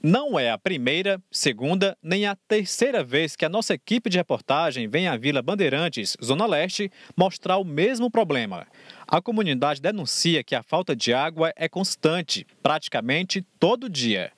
Não é a primeira, segunda nem a terceira vez que a nossa equipe de reportagem vem à Vila Bandeirantes, Zona Leste, mostrar o mesmo problema. A comunidade denuncia que a falta de água é constante, praticamente todo dia.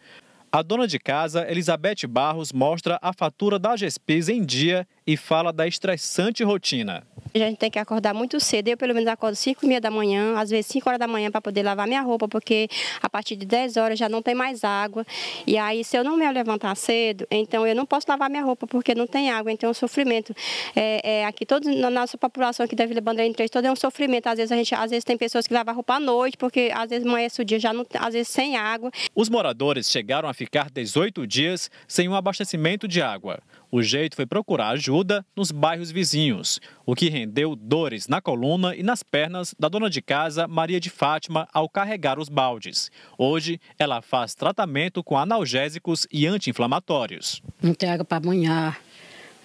A dona de casa, Elizabeth Barros, mostra a fatura da GESPIS em dia e fala da estressante rotina. A gente tem que acordar muito cedo. Eu, pelo menos, acordo 5 e meia da manhã, às vezes 5 horas da manhã, para poder lavar minha roupa, porque a partir de 10 horas já não tem mais água. E aí, se eu não me levantar cedo, então eu não posso lavar minha roupa, porque não tem água. Então, é um sofrimento. É, é, aqui, toda na nossa população aqui da Vila Bandeira Três, todo é um sofrimento. Às vezes, a gente, às vezes tem pessoas que lavam roupa à noite, porque às vezes amanhece o dia, já não, às vezes sem água. Os moradores chegaram a ficar 18 dias sem um abastecimento de água. O jeito foi procurar ajuda nos bairros vizinhos, o que rendeu dores na coluna e nas pernas da dona de casa Maria de Fátima ao carregar os baldes. Hoje, ela faz tratamento com analgésicos e anti-inflamatórios. Não tem água para banhar,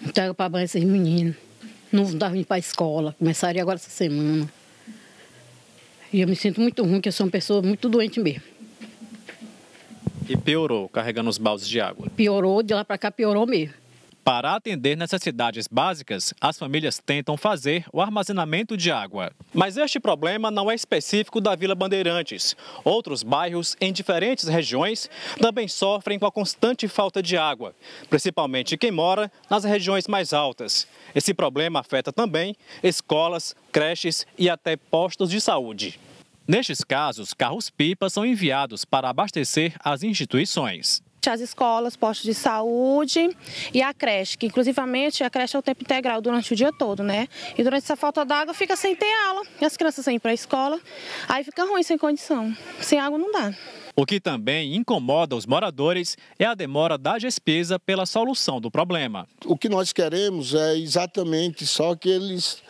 não tem água para banhar esses meninos. Não dá para ir para a escola, começaria agora essa semana. E eu me sinto muito ruim, que eu sou uma pessoa muito doente mesmo. E piorou carregando os baldes de água? Piorou, de lá para cá piorou mesmo. Para atender necessidades básicas, as famílias tentam fazer o armazenamento de água. Mas este problema não é específico da Vila Bandeirantes. Outros bairros em diferentes regiões também sofrem com a constante falta de água, principalmente quem mora nas regiões mais altas. Esse problema afeta também escolas, creches e até postos de saúde. Nestes casos, carros-pipa são enviados para abastecer as instituições as escolas, postos de saúde e a creche, que inclusivamente a creche é o tempo integral durante o dia todo, né? E durante essa falta d'água fica sem ter aula, e as crianças sem ir para a escola, aí fica ruim sem condição. Sem água não dá. O que também incomoda os moradores é a demora da despesa pela solução do problema. O que nós queremos é exatamente só que eles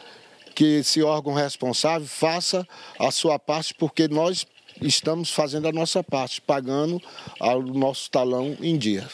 que esse órgão responsável faça a sua parte, porque nós estamos fazendo a nossa parte, pagando o nosso talão em dia.